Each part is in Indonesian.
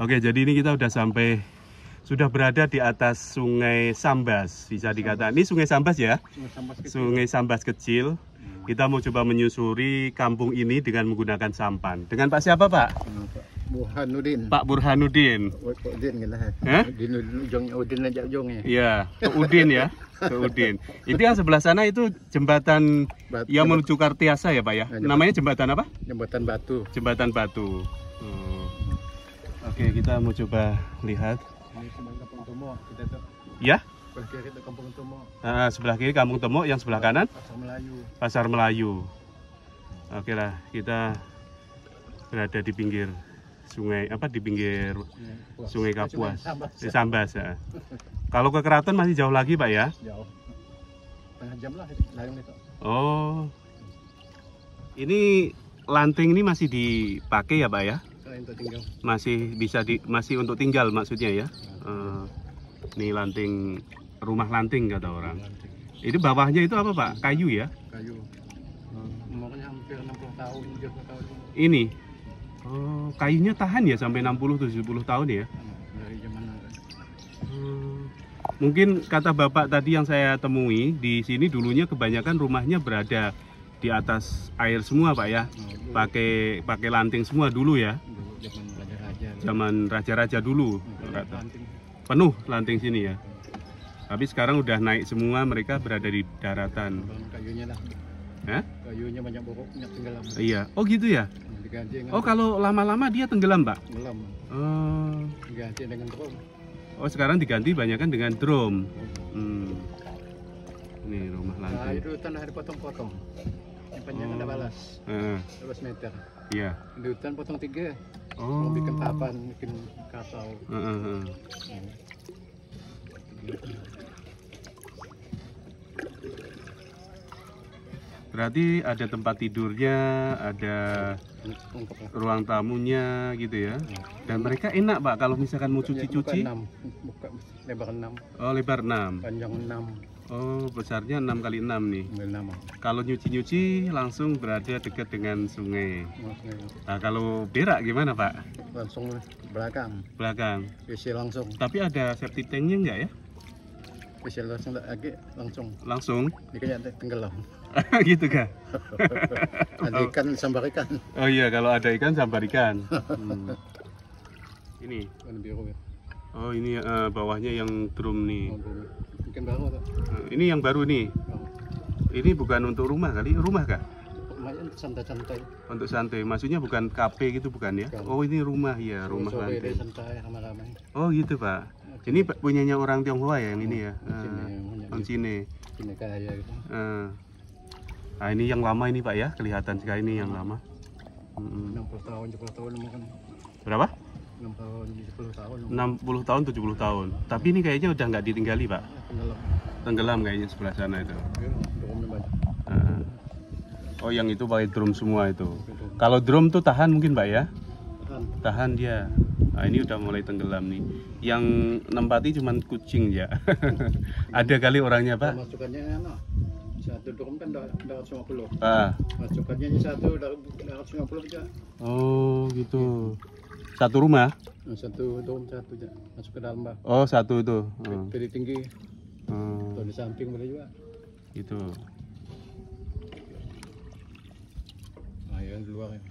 Oke, jadi ini kita sudah sampai sudah berada di atas Sungai Sambas. Bisa dikatakan ini Sungai Sambas ya? Sungai Sambas kecil. Sungai Sambas kecil. Hmm. Kita mau coba menyusuri kampung ini dengan menggunakan sampan. Dengan Pak siapa, Pak? Hmm, Pak Burhanuddin. Pak Burhanuddin. Udin lah. Udin ya. Iya, ke Udin ya. Ke Udin. Itu yang sebelah sana itu jembatan yang menuju Kartiasa ya, Pak ya? Namanya jembatan apa? Jembatan Batu. Jembatan Batu. Oke, kita mau coba lihat. Ini Ya? Sebelah kiri itu Kampung Tomo. Nah, sebelah kiri Kampung Tomo, yang sebelah kanan? Pasar Melayu. Pasar Melayu. Oke lah, kita berada di pinggir sungai apa di pinggir Kapuas. sungai Kapuas, di eh, Sambas. Ya. Kalau ke keraton masih jauh lagi, Pak ya? Jauh. Tengah jam lah layung itu. Oh. Ini lanting ini masih dipakai ya, Pak ya? untuk tinggal. Masih bisa di masih untuk tinggal maksudnya ya. Uh, ini lanting rumah lanting kata orang. Lanting. Itu bawahnya itu apa Pak? Kayu ya? Kayu. Eh, umurnya hampir 60 tahun, 70 tahun. Ini. Oh, kayunya tahan ya sampai 60 70 tahun ya? Hmm, dari zaman hmm, Mungkin kata Bapak tadi yang saya temui di sini dulunya kebanyakan rumahnya berada di atas air semua pak ya oh, iya. pakai pakai lanting semua dulu ya iya zaman raja-raja. Zaman raja-raja dulu. Lanting. Iya, Penuh lanting sini ya. Tapi sekarang udah naik semua, mereka berada di daratan. Kayunya lah. Hah? Kayunya banyak banyak tenggelam. Iya. Oh gitu ya. Nah, diganti oh kalau lama-lama dia tenggelam, Pak? Tenggelam. Oh. Diganti dengan drum. Oh sekarang diganti banyak kan dengan drum. Hmm. Ini rumah lantai. Nah, itu tanah dipotong-potong. Yang panjang oh. ada balas. Uh. 12 ah. meter. Iya. Di hutan potong tiga oh. mau bikin papan oh. bikin kapal uh -huh. hmm. Berarti ada tempat tidurnya, ada ruang tamunya gitu ya. Dan iya. mereka enak Pak kalau misalkan mau cuci-cuci. Lebar 6. Oh, lebar 6. Panjang 6. Oh, besarnya 6 kali 6 nih. 6. Kalau nyuci-nyuci langsung berada dekat dengan sungai. Nah, kalau berak gimana, Pak? Langsung belakang. Belakang. Isi langsung. Tapi ada safety tanknya enggak ya? Isi langsung lagi langsung. Langsung. Ikannya tenggelam. gitu kah? ada ikan sambar ikan. Oh iya, kalau ada ikan sambar ikan. Hmm. Ini. Ya. Oh, ini uh, bawahnya yang drum nih. Oh, Eh, ini yang baru nih. Oh. Ini bukan untuk rumah kali, rumah kah? santai-santai. Untuk santai, maksudnya bukan kafe gitu bukan ya? Oh ini rumah ya, rumah Sore Santai, Oh gitu pak. Okay. Ini punyanya orang Tionghoa ya yang ini ya? Orang hmm, eh, sini. Cine kaya gitu. Nah ini yang lama ini pak ya, kelihatan sekali ini yang hmm. lama. Hmm. Berapa? 60 tahun. 60 tahun, 70 tahun. Tapi ini kayaknya udah nggak ditinggali, Pak. Ya, tenggelam. Tenggelam kayaknya sebelah sana itu. Iya, ah. Oh, yang itu pakai drum semua itu. Kalau drum tuh tahan mungkin, Pak ya? Tahan. Tahan dia. Nah, ini udah mulai tenggelam nih. Yang nempati cuman kucing ya. Ada kali orangnya, Pak. Masukannya Satu drum kan 250. Ah. Masukannya satu 250 aja. Oh, gitu. Satu rumah? Oh, satu dom satu aja. Masuk ke dalam, Pak. Oh, satu itu. Hmm. Oh. Dari tinggi. Hmm. Oh. Atau di samping boleh juga. itu Nah, yang di luar ya.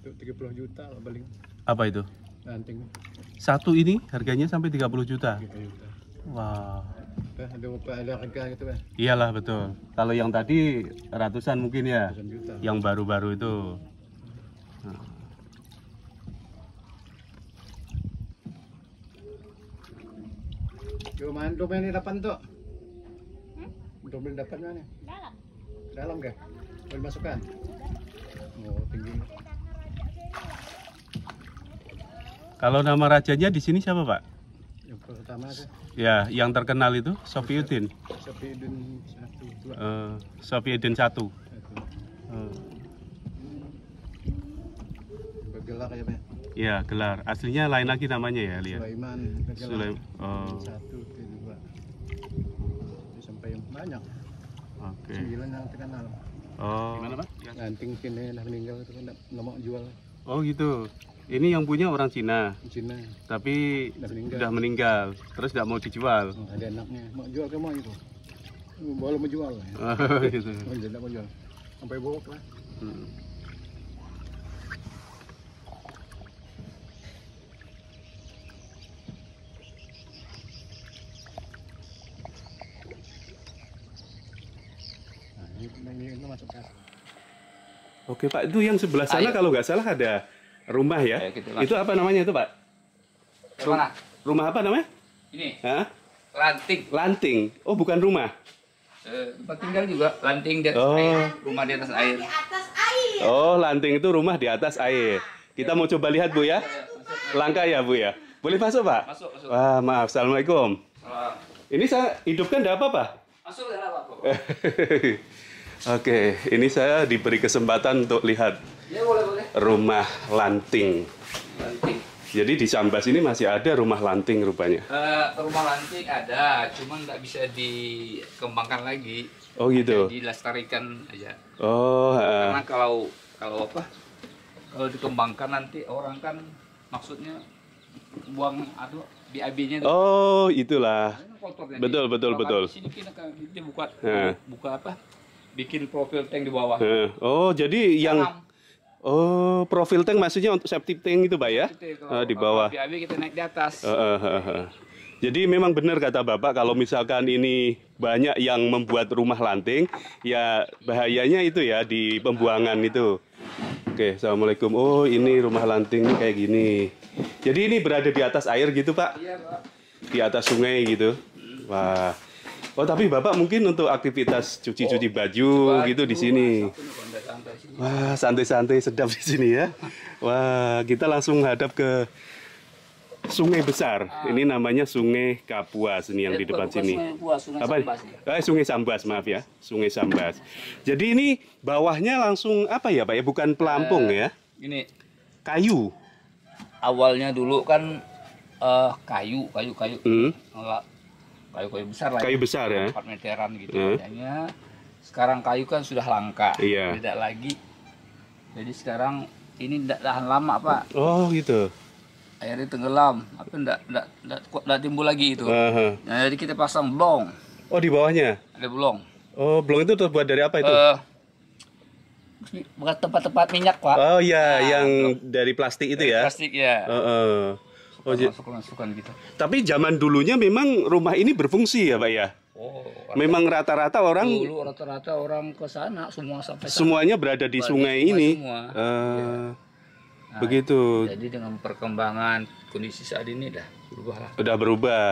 Itu 30 juta paling. Apa itu? Ranting. Satu ini harganya sampai 30 juta. 30 juta. Wah. Wow. Ada harga gitu, Pak. Iyalah, betul. Kalau yang tadi ratusan mungkin ya. Ratusan juta. Yang baru-baru itu. Nah. Cuman lumayan di depan tuh. Hmm? Domain depan mana? Dalam. Dalam ga, Boleh masukkan? Oh, tinggi. Kalau nama rajanya di sini siapa, Pak? Yang pertama ada. Ya, yang terkenal itu Sofiuddin. Sofiuddin 1. Uh, eh, Sofiuddin 1. Uh. Gelar ya, Pak? Ya, gelar. Aslinya lain lagi namanya ya, lihat. Sulaiman. Bergelar. Oh. Satu yang banyak. Oke. Okay. Sembilan yang terkenal Oh. Gimana pak? Nganting Cina yang meninggal itu kan nggak mau jual. Oh gitu. Ini yang punya orang Cina. Cina. Tapi sudah meninggal. Udah meninggal. Terus nggak mau dijual. Oh, ada anaknya mau jual ke mau itu. mau jual Ya. Oh, gitu. tidak oh, iya, mau jual. Sampai bawa lah. Hmm. itu masuk gas. Oke Pak, itu yang sebelah sana Ayo. kalau nggak salah ada rumah ya. Ayo, gitu, itu apa namanya itu Pak? Rum Mana? Rumah apa namanya? Ini. Hah? Lanting. Lanting. Oh bukan rumah. Eh, tempat tinggal juga lanting di atas oh. air. Rumah di atas air. Di atas air. Oh lanting itu rumah di atas nah. air. Kita ya. mau coba lihat Bu ya. Iya, iya. Langkah ya Bu ya. Boleh masuk Pak? Masuk. masuk. Wah maaf. Assalamualaikum. Salam. Ini saya hidupkan Ada apa Pak? Masuk ada apa Pak? Oke, ini saya diberi kesempatan untuk lihat ya, boleh, boleh. rumah lanting. lanting. Jadi di Sambas ini masih ada rumah lanting rupanya. Uh, rumah lanting ada, cuma nggak bisa dikembangkan lagi. Oh gitu. Jadi dilestarikan aja. Oh. Uh. Karena kalau kalau apa? Kalau dikembangkan nanti orang kan maksudnya buang aduh BAB-nya. Oh, itulah. Betul, betul, betul. Di sini kita buka, buka apa? bikin profil tank di bawah. Eh, oh, jadi yang Oh, profil tank maksudnya untuk septic tank itu, Pak ya? Itu, uh, di bawah. kita naik di atas. Uh, uh, uh, uh. Jadi memang benar kata Bapak kalau misalkan ini banyak yang membuat rumah lanting, ya bahayanya itu ya di pembuangan itu. Oke, Assalamualaikum. Oh, ini rumah lanting ini kayak gini. Jadi ini berada di atas air gitu, Pak? Iya, Pak. Di atas sungai gitu. Wah. Oh tapi bapak mungkin untuk aktivitas cuci-cuci oh, baju oh, gitu di sini. Wah santai-santai sedap di sini ya. Wah kita langsung hadap ke sungai besar. Ah. Ini namanya Sungai Kapuas ini yang di eh, depan sini. Sungai apa? Eh, sungai Sambas, maaf ya. Sungai Sambas. Jadi ini bawahnya langsung apa ya, Pak? Ya bukan pelampung eh, ya. Ini kayu. Awalnya dulu kan uh, kayu, kayu, kayu. Hmm kayu-kayu besar lah. Kayu ya. besar ya. Empat meteran gitu uh. Sekarang kayu kan sudah langka, iya. tidak lagi. Jadi sekarang ini tidak tahan lama pak. Oh gitu. Airnya tenggelam, tapi tidak tidak tidak timbul lagi itu. Uh -huh. nah, jadi kita pasang blong. Oh di bawahnya? Ada blong. Oh blong itu terbuat dari apa itu? Uh, bukan tempat-tempat minyak pak. Oh iya, nah, yang blong. dari plastik itu dari ya? Plastik ya. Uh -uh suka oh, masukan masukan gitu. Tapi zaman dulunya memang rumah ini berfungsi ya, Pak ya? Oh, memang rata-rata orang dulu rata-rata orang ke sana semua sampai sana. semuanya berada di sungai ini. Semua. Uh, ya. Nah, begitu. Jadi dengan perkembangan kondisi saat ini dah berubah sudah berubah.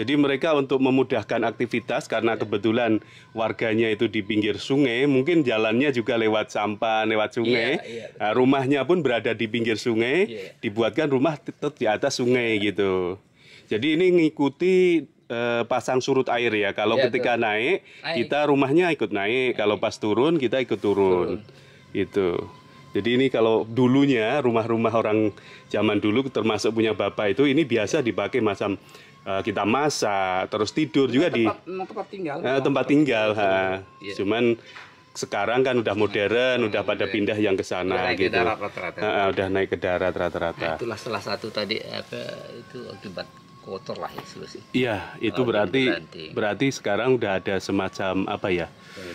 Jadi mereka untuk memudahkan aktivitas karena iya. kebetulan warganya itu di pinggir sungai, mungkin jalannya juga lewat sampah, lewat sungai. Yeah, iya, iya, yeah, rumahnya pun berada di pinggir sungai, yeah. dibuatkan rumah tetap di atas sungai yeah. gitu. Jadi ini mengikuti eh, pasang surut air ya. Kalau yeah, ketika naik, naik, kita rumahnya ikut naik. naik. Kalau pas turun, kita ikut turun. turun. Itu. Jadi ini kalau dulunya rumah-rumah orang zaman dulu termasuk punya bapak itu ini biasa dipakai macam Eh, kita masak terus tidur juga tempat, di tempat tinggal eh, tempat tinggal ha. Yeah. cuman sekarang kan udah modern, hmm, udah pada ya. pindah yang ke sana gitu. rata -rata. Uh, udah naik ke darat rata-rata. Nah, itulah salah satu tadi apa itu akibat kotor lah itu ya, sih. Iya, itu oh, berarti berarti sekarang udah ada semacam apa ya?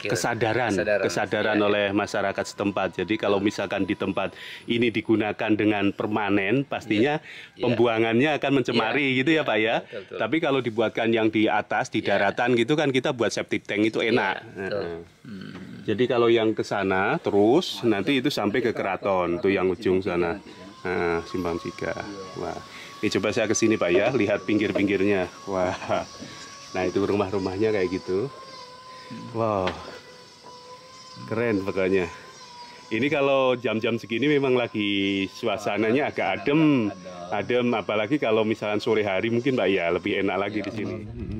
kesadaran kesadaran, kesadaran iya. oleh masyarakat setempat. Jadi kalau misalkan di tempat ini digunakan dengan permanen, pastinya ya, pembuangannya akan mencemari ya, gitu ya, ya Pak ya. Iya, betul, betul. Tapi kalau dibuatkan yang di atas di daratan gitu kan kita buat septic tank itu enak. Ya, betul. Hmm. Jadi kalau yang ke sana terus nanti itu sampai ke keraton, tuh yang ujung sana. Nah, Simbang Tiga. Wah. Ini coba saya ke sini Pak ya, lihat pinggir-pinggirnya. Wah. Nah, itu rumah-rumahnya kayak gitu. Wow. Keren pokoknya. Ini kalau jam-jam segini memang lagi suasananya agak adem. Adem apalagi kalau misalnya sore hari mungkin Pak ya, lebih enak lagi di sini.